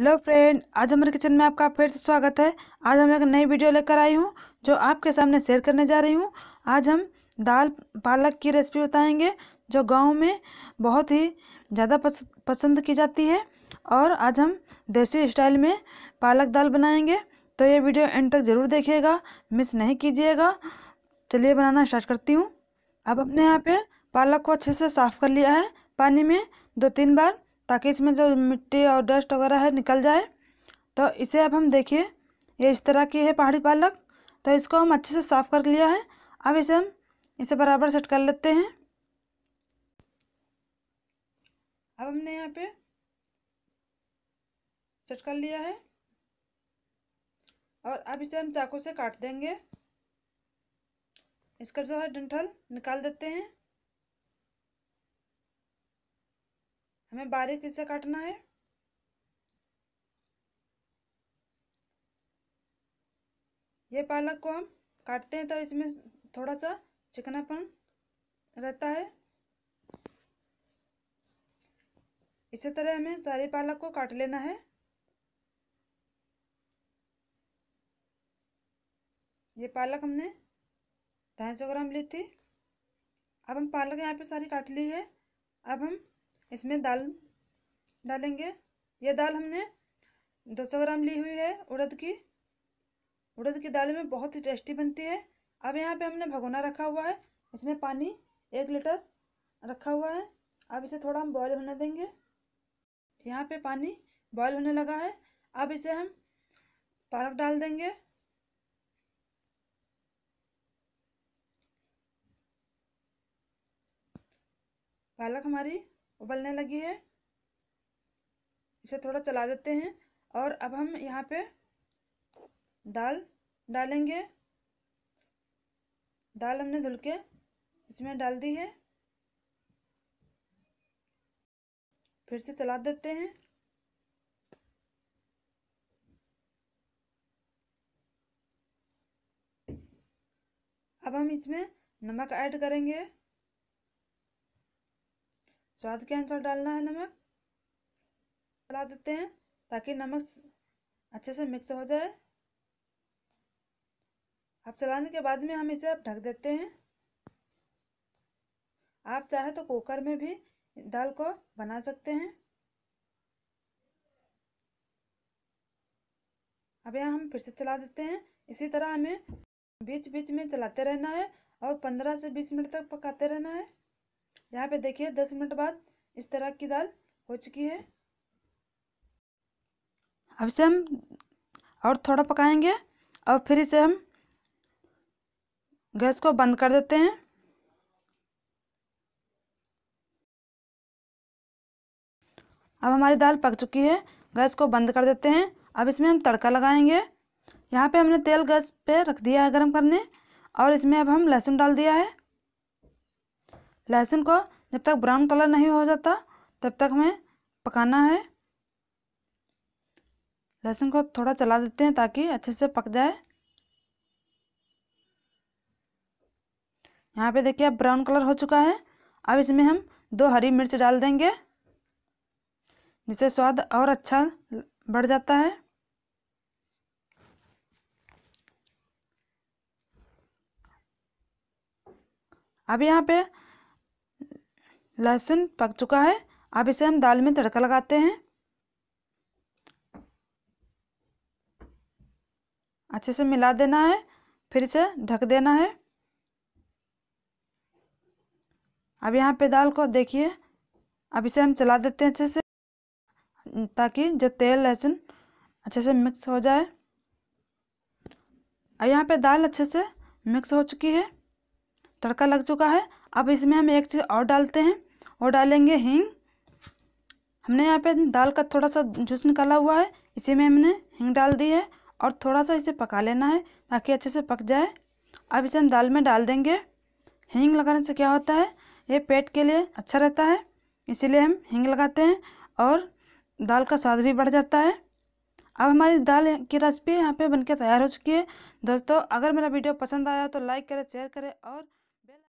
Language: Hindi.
हेलो फ्रेंड आज हमारे किचन में आपका फिर से स्वागत है आज हम एक नई वीडियो लेकर आई हूँ जो आपके सामने शेयर करने जा रही हूँ आज हम दाल पालक की रेसिपी बताएंगे जो गांव में बहुत ही ज़्यादा पस, पसंद की जाती है और आज हम देसी स्टाइल में पालक दाल बनाएंगे तो ये वीडियो एंड तक ज़रूर देखिएगा मिस नहीं कीजिएगा चलिए बनाना स्टार्ट करती हूँ अब अपने यहाँ पर पालक को अच्छे से साफ़ कर लिया है पानी में दो तीन बार ताकि इसमें जो मिट्टी और डस्ट वगैरह है निकल जाए तो इसे अब हम देखिए ये इस तरह की है पहाड़ी पालक तो इसको हम अच्छे से साफ़ कर लिया है अब इसे हम इसे बराबर सेट कर लेते हैं अब हमने यहाँ पे सेट कर लिया है और अब इसे हम चाकू से काट देंगे इसका जो है डंठल निकाल देते हैं हमें बारीक इसे काटना है ये पालक को हम काटते हैं तो इसमें थोड़ा सा चिकनापन रहता है इसी तरह हमें सारी पालक को काट लेना है ये पालक हमने ढाई सौ ग्राम ली थी अब हम पालक यहाँ पे सारी काट ली है अब हम इसमें दाल डालेंगे यह दाल हमने 200 ग्राम ली हुई है उड़द की उड़द की दाल में बहुत ही टेस्टी बनती है अब यहाँ पे हमने भगोना रखा हुआ है इसमें पानी एक लीटर रखा हुआ है अब इसे थोड़ा हम बॉयल होने देंगे यहाँ पे पानी बॉयल होने लगा है अब इसे हम पालक डाल देंगे पालक हमारी उबलने लगी है इसे थोड़ा चला देते हैं और अब हम यहाँ पे दाल डालेंगे दाल हमने धुल के इसमें डाल दी है फिर से चला देते हैं अब हम इसमें नमक ऐड करेंगे स्वाद के अनुसार डालना है नमक चला देते हैं ताकि नमक अच्छे से मिक्स हो जाए अब चलाने के बाद में हम इसे अब ढक देते हैं आप चाहे तो कुकर में भी दाल को बना सकते हैं अब यहाँ हम फिर से चला देते हैं इसी तरह हमें बीच बीच में चलाते रहना है और पंद्रह से बीस मिनट तक पकाते रहना है यहाँ पे देखिए दस मिनट बाद इस तरह की दाल हो चुकी है अब इसे हम और थोड़ा पकाएंगे और फिर इसे हम गैस को बंद कर देते हैं अब हमारी दाल पक चुकी है गैस को बंद कर देते हैं अब इसमें हम तड़का लगाएंगे यहाँ पे हमने तेल गैस पे रख दिया है गर्म करने और इसमें अब हम लहसुन डाल दिया है लहसुन को जब तक ब्राउन कलर नहीं हो जाता तब तक हमें पकाना है लहसुन को थोड़ा चला देते हैं ताकि अच्छे से पक जाए यहाँ पे देखिए अब ब्राउन कलर हो चुका है अब इसमें हम दो हरी मिर्च डाल देंगे जिससे स्वाद और अच्छा बढ़ जाता है अब यहाँ पे लहसुन पक चुका है अब इसे हम दाल में तड़का लगाते हैं अच्छे से मिला देना है फिर इसे ढक देना है अब यहाँ पे दाल को देखिए अब इसे हम चला देते हैं अच्छे से ताकि जो तेल लहसुन अच्छे से मिक्स हो जाए अब यहाँ पे दाल अच्छे से मिक्स हो चुकी है तड़का लग चुका है अब इसमें हम एक चीज़ और डालते हैं और डालेंगे हींग हमने यहाँ पे दाल का थोड़ा सा जूस निकाला हुआ है इसी में हमने हींग डाल दी है और थोड़ा सा इसे पका लेना है ताकि अच्छे से पक जाए अब इसे हम दाल में डाल देंगे हींग लगाने से क्या होता है ये पेट के लिए अच्छा रहता है इसीलिए हम हींग लगाते हैं और दाल का स्वाद भी बढ़ जाता है अब हमारी दाल की रेसिपी यहाँ पे बनके तैयार हो चुकी है दोस्तों अगर मेरा वीडियो पसंद आया तो लाइक करें शेयर करें और